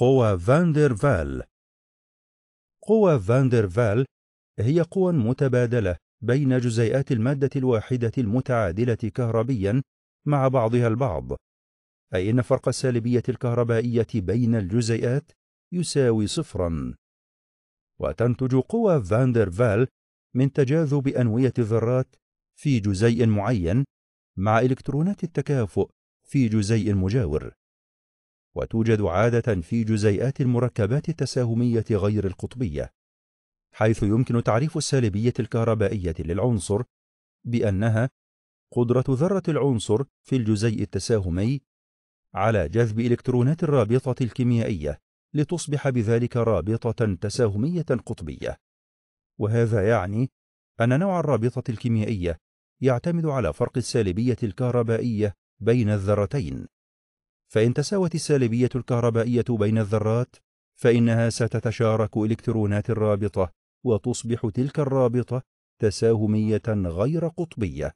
قوى فاندرفال قوى فاندرفال هي قوى متبادلة بين جزيئات المادة الواحدة المتعادلة كهربيا مع بعضها البعض أي أن فرق السالبية الكهربائية بين الجزيئات يساوي صفرا وتنتج قوى فاندرفال من تجاذب أنوية الذرات في جزيء معين مع إلكترونات التكافؤ في جزيء مجاور وتوجد عادة في جزيئات المركبات التساهمية غير القطبية حيث يمكن تعريف السالبية الكهربائية للعنصر بأنها قدرة ذرة العنصر في الجزيء التساهمي على جذب إلكترونات الرابطة الكيميائية لتصبح بذلك رابطة تساهمية قطبية وهذا يعني أن نوع الرابطة الكيميائية يعتمد على فرق السالبية الكهربائية بين الذرتين فإن تساوت السالبية الكهربائية بين الذرات فإنها ستتشارك إلكترونات الرابطة وتصبح تلك الرابطة تساهمية غير قطبية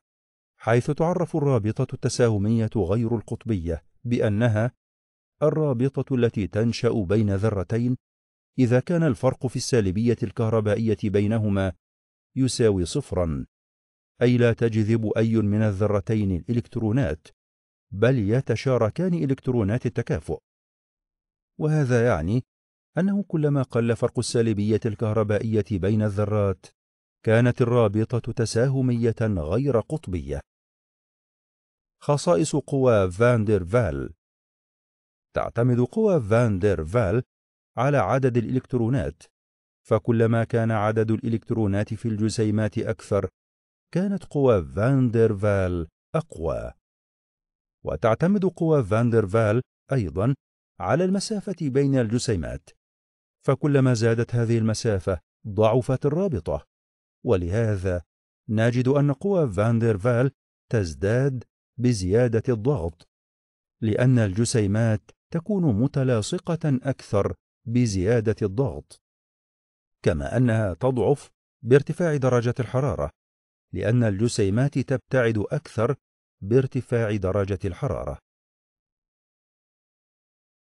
حيث تعرف الرابطة التساهمية غير القطبية بأنها الرابطة التي تنشأ بين ذرتين إذا كان الفرق في السالبية الكهربائية بينهما يساوي صفرًا، أي لا تجذب أي من الذرتين الإلكترونات، بل يتشاركان إلكترونات التكافؤ وهذا يعني أنه كلما قل فرق السالبية الكهربائية بين الذرات كانت الرابطة تساهمية غير قطبية خصائص قوى فاندر فال تعتمد قوى فاندر فال على عدد الإلكترونات فكلما كان عدد الإلكترونات في الجسيمات أكثر كانت قوى فاندر فال أقوى وتعتمد قوى فاندرفال أيضا على المسافة بين الجسيمات فكلما زادت هذه المسافة ضعفت الرابطة ولهذا نجد أن قوى فاندرفال تزداد بزيادة الضغط لأن الجسيمات تكون متلاصقة أكثر بزيادة الضغط كما أنها تضعف بارتفاع درجة الحرارة لأن الجسيمات تبتعد أكثر بارتفاع درجة الحرارة